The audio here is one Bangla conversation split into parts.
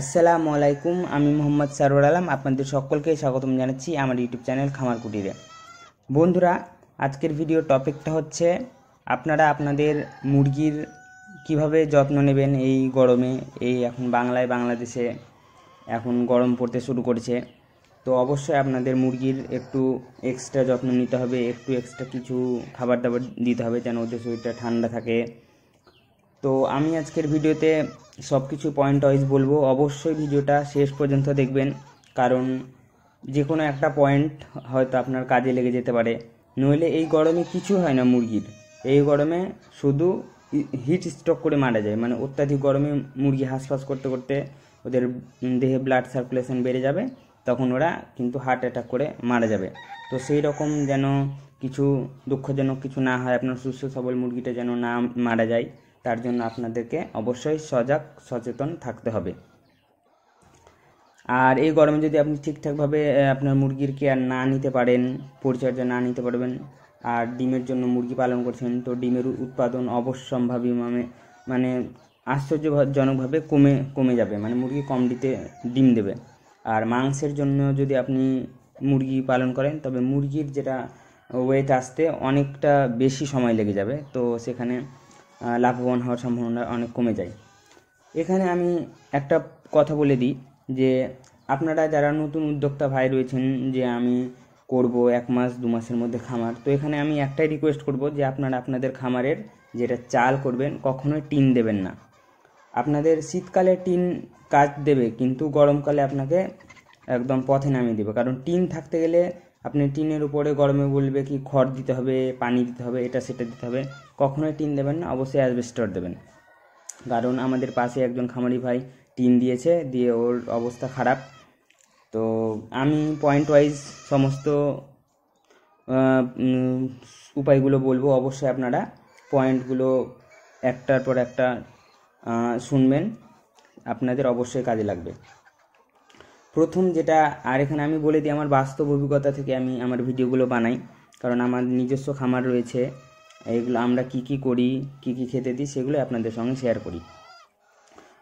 আসসালামু আলাইকুম আমি মোহাম্মদ সারোর আলম আপনাদের সকলকে স্বাগতম জানাচ্ছি আমার ইউটিউব চ্যানেল খামার কুটিরে বন্ধুরা আজকের ভিডিও টপিকটা হচ্ছে আপনারা আপনাদের মুরগির কিভাবে যত্ন নেবেন এই গরমে এই এখন বাংলায় বাংলাদেশে এখন গরম পড়তে শুরু করেছে তো অবশ্যই আপনাদের মুরগির একটু এক্সট্রা যত্ন নিতে হবে একটু এক্সট্রা কিছু খাবার দাবার দিতে হবে যেন ওদের শরীরটা ঠান্ডা থাকে তো আমি আজকের ভিডিওতে সব কিছু পয়েন্ট ওয়াইজ বলবো অবশ্যই ভিডিওটা শেষ পর্যন্ত দেখবেন কারণ যে কোনো একটা পয়েন্ট হয়তো আপনার কাজে লেগে যেতে পারে নইলে এই গরমে কিছু হয় না মুরগির এই গরমে শুধু হিট স্ট্রোক করে মারা যায় মানে অত্যাধিক গরমে মুরগি হাঁসফাঁস করতে করতে ওদের দেহে ব্লাড সার্কুলেশন বেড়ে যাবে তখন ওরা কিন্তু হার্ট অ্যাটাক করে মারা যাবে তো সেই রকম যেন কিছু দুঃখজনক কিছু না হয় আপনার সুস্থ সবল মুরগিটা যেন না মারা যায় তার জন্য আপনাদেরকে অবশ্যই সজাগ সচেতন থাকতে হবে আর এই গরমে যদি আপনি ঠিকঠাকভাবে আপনার মুরগির কেয়ার না নিতে পারেন পরিচর্যা না নিতে পারবেন আর ডিমের জন্য মুরগি পালন করছেন তো ডিমের উৎপাদন অবশ্যম্ভাবী মানে মানে আশ্চর্যজনকভাবে কমে কমে যাবে মানে মুরগি কম দিতে ডিম দেবে আর মাংসের জন্য যদি আপনি মুরগি পালন করেন তবে মুরগির যেটা ওয়েট আসতে অনেকটা বেশি সময় লেগে যাবে তো সেখানে লাভবান হওয়ার সম্ভাবনা অনেক কমে যায় এখানে আমি একটা কথা বলে দিই যে আপনারা যারা নতুন উদ্যোক্তা ভাই রয়েছেন যে আমি করব এক মাস দু মাসের মধ্যে খামার তো এখানে আমি একটাই রিকোয়েস্ট করব যে আপনারা আপনাদের খামারের যেটা চাল করবেন কখনোই টিন দেবেন না আপনাদের শীতকালে টিন কাজ দেবে কিন্তু গরমকালে আপনাকে একদম পথে নামিয়ে দেবে কারণ টিন থাকতে গেলে আপনি টিনের উপরে গরমে বলবে কি খড় দিতে হবে পানি দিতে হবে এটা সেটা দিতে হবে কখনোই টিন দেবেন না অবশ্যই অ্যাসবেস্টর দেবেন কারণ আমাদের পাশে একজন খামারি ভাই টিন দিয়েছে দিয়ে ওর অবস্থা খারাপ তো আমি পয়েন্ট ওয়াইজ সমস্ত উপায়গুলো বলবো অবশ্যই আপনারা পয়েন্টগুলো একটার পর একটা শুনবেন আপনাদের অবশ্যই কাজে লাগবে প্রথম যেটা আর এখানে আমি বলে দিই আমার বাস্তব অভিজ্ঞতা থেকে আমি আমার ভিডিওগুলো বানাই কারণ আমার নিজস্ব খামার রয়েছে এগুলো আমরা কি কি করি কি কি খেতে দিই সেগুলো আপনাদের সঙ্গে শেয়ার করি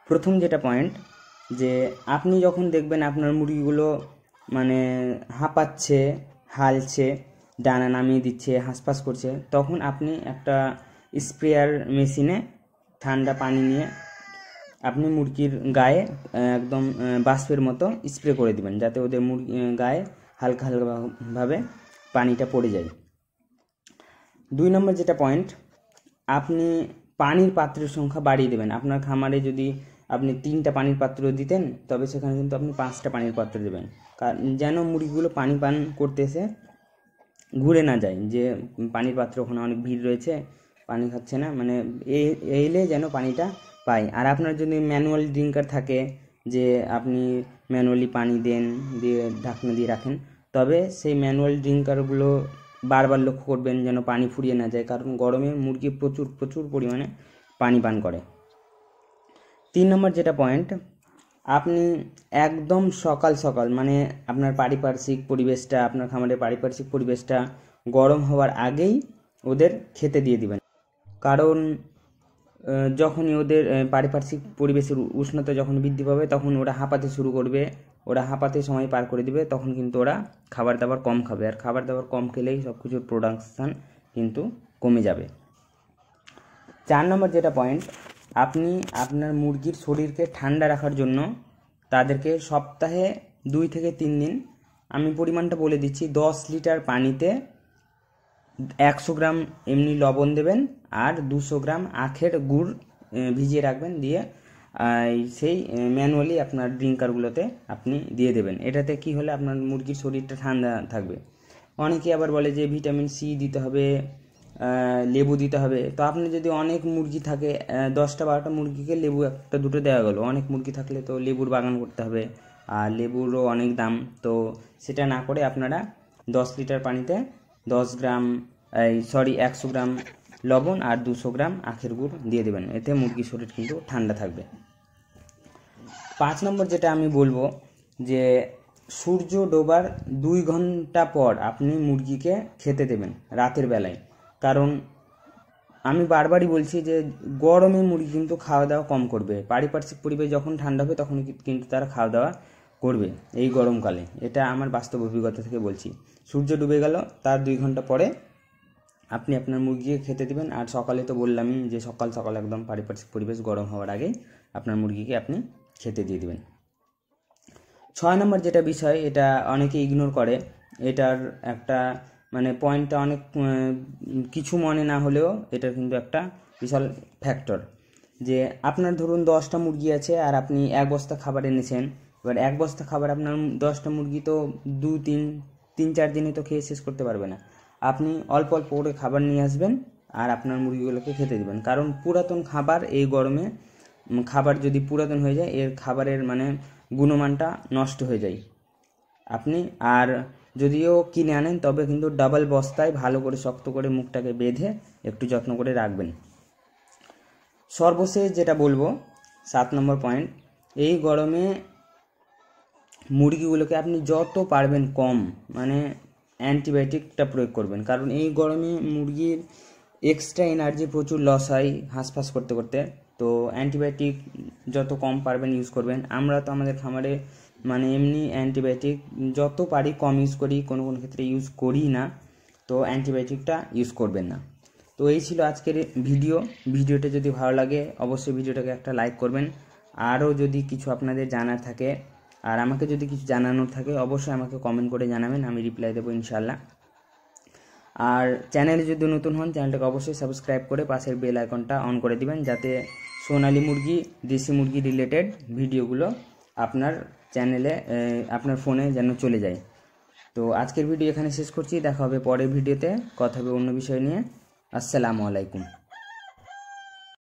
প্রথম যেটা পয়েন্ট যে আপনি যখন দেখবেন আপনার মুরগিগুলো মানে হাঁপাচ্ছে হালছে ডানা নামিয়ে দিচ্ছে হাঁসফাঁস করছে তখন আপনি একটা স্প্রেয়ার মেশিনে ঠান্ডা পানি নিয়ে আপনি মুরগির গায়ে একদম বাষ্পের মতো স্প্রে করে দিবেন যাতে ওদের মুরগি গায়ে হালকা হালকাভাবে পানিটা পড়ে যায় দুই নম্বর যেটা পয়েন্ট আপনি পানির পাত্রের সংখ্যা বাড়িয়ে দেবেন আপনার খামারে যদি আপনি তিনটা পানির পাত্র দিতেন তবে সেখানে কিন্তু আপনি পাঁচটা পানির পাত্র দেবেন যেন মুরগিগুলো পানি পান করতেছে ঘুরে না যায় যে পানির পাত্র ওখানে অনেক ভিড় রয়েছে পানি খাচ্ছে না মানে এলে যেন পানিটা পাই আর আপনার যদি ম্যানুয়াল ড্রিঙ্কার থাকে যে আপনি ম্যানুয়ালি পানি দেন দিয়ে ঢাকনা দিয়ে রাখেন তবে সেই ম্যানুয়াল ড্রিঙ্কারগুলো বারবার লক্ষ্য করবেন যেন পানি ফুরিয়ে না যায় কারণ গরমে মুরগি প্রচুর প্রচুর পরিমাণে পানি পান করে তিন নম্বর যেটা পয়েন্ট আপনি একদম সকাল সকাল মানে আপনার পারিপার্শ্বিক পরিবেশটা আপনার খামারের পারিপার্শ্বিক পরিবেশটা গরম হওয়ার আগেই ওদের খেতে দিয়ে দিবেন কারণ যখনই ওদের পারিপার্শ্বিক পরিবেশের উষ্ণতা যখন বৃদ্ধি পাবে তখন ওরা হাঁপাতে শুরু করবে ওরা হাঁপাতে সময় পার করে দিবে তখন কিন্তু ওরা খাবার দাবার কম খাবে আর খাবার দাবার কম খেলেই সব কিছুর প্রোডাকশান কিন্তু কমে যাবে চার নম্বর যেটা পয়েন্ট আপনি আপনার মুরগির শরীরকে ঠান্ডা রাখার জন্য তাদেরকে সপ্তাহে দুই থেকে তিন দিন আমি পরিমাণটা বলে দিচ্ছি দশ লিটার পানিতে একশো গ্রাম এমনি লবণ দেবেন আর দুশো গ্রাম আখের গুড় ভিজিয়ে রাখবেন দিয়ে সেই ম্যানুয়ালি আপনার ড্রিঙ্কারগুলোতে আপনি দিয়ে দেবেন এটাতে কি হলে আপনার মুরগির শরীরটা ঠান্ডা থাকবে অনেকে আবার বলে যে ভিটামিন সি দিতে হবে লেবু দিতে হবে তো আপনি যদি অনেক মুরগি থাকে দশটা বারোটা মুরগিকে লেবু একটা দুটো দেওয়া গেলো অনেক মুরগি থাকলে তো লেবুর বাগান করতে হবে আর লেবুরও অনেক দাম তো সেটা না করে আপনারা দশ লিটার পানিতে দশ গ্রাম এই সরি একশো গ্রাম লবণ আর দুশো গ্রাম আখের গুড় দিয়ে দেবেন এতে মুরগির শরীর কিন্তু ঠান্ডা থাকবে পাঁচ নম্বর যেটা আমি বলবো যে সূর্য ডোবার দুই ঘন্টা পর আপনি মুরগিকে খেতে দেবেন রাতের বেলায় কারণ আমি বারবারই বলছি যে গরমে মুরগি কিন্তু খাওয়া দাওয়া কম করবে পারিপার্শ্বিক পরিবেশ যখন ঠান্ডা হবে তখন কিন্তু তারা খাওয়া দাওয়া করবে এই গরমকালে এটা আমার বাস্তব অভিজ্ঞতা থেকে বলছি সূর্য ডুবে গেল তার দুই ঘন্টা পরে আপনি আপনার মুরগিকে খেতে দেবেন আর সকালে তো বললামই যে সকাল সকাল একদম পারিপার্শ্বিক পরিবেশ গরম হওয়ার আগেই আপনার মুরগিকে আপনি খেতে দিয়ে দেবেন ছয় নম্বর যেটা বিষয় এটা অনেকে ইগনোর করে এটার একটা মানে পয়েন্টটা অনেক কিছু মনে না হলেও এটার কিন্তু একটা বিশাল ফ্যাক্টর যে আপনার ধরুন দশটা মুরগি আছে আর আপনি এক বস্তা খাবার এনেছেন এবার এক বস্তা খাবার আপনার দশটা মুরগি তো দু তিন তিন চার দিনে তো খেয়ে শেষ করতে পারবে না আপনি অল্প অল্প করে খাবার নিয়ে আসবেন আর আপনার মুরগিগুলোকে খেতে দেবেন কারণ পুরাতন খাবার এই গরমে খাবার যদি পুরাতন হয়ে যায় এর খাবারের মানে গুণমানটা নষ্ট হয়ে যায় আপনি আর যদিও কিনে আনেন তবে কিন্তু ডাবল বস্তায় ভালো করে শক্ত করে মুখটাকে বেঁধে একটু যত্ন করে রাখবেন সর্বশেষ যেটা বলবো সাত নম্বর পয়েন্ট এই গরমে মুরগিগুলোকে আপনি যত পারবেন কম মানে অ্যান্টিবায়োটিকটা প্রয়োগ করবেন কারণ এই গরমে মুরগির এক্সট্রা এনার্জি প্রচুর লস হয় হাঁসফাঁস করতে করতে তো অ্যান্টিবায়োটিক যত কম পারবেন ইউজ করবেন আমরা তো আমাদের খামারে মানে এমনি অ্যান্টিবায়োটিক যত পারি কম ইউজ করি কোনো কোনো ক্ষেত্রে ইউজ করি না তো অ্যান্টিবায়োটিকটা ইউজ করবেন না তো এই ছিল আজকের ভিডিও ভিডিওটা যদি ভালো লাগে অবশ্যই ভিডিওটাকে একটা লাইক করবেন আরও যদি কিছু আপনাদের জানার থাকে আর আমাকে যদি কিছু জানানোর থাকে অবশ্যই আমাকে কমেন্ট করে জানাবেন আমি রিপ্লাই দেবো ইনশাল্লাহ আর চ্যানেলে যদি নতুন হন চ্যানেলটাকে অবশ্যই সাবস্ক্রাইব করে পাশের বেল আইকনটা অন করে দিবেন যাতে সোনালি মুরগি দেশি মুরগি রিলেটেড ভিডিওগুলো আপনার চ্যানেলে আপনার ফোনে যেন চলে যায় তো আজকের ভিডিও এখানে শেষ করছি দেখা হবে পরের ভিডিওতে কথা হবে অন্য বিষয় নিয়ে আসসালামু আলাইকুম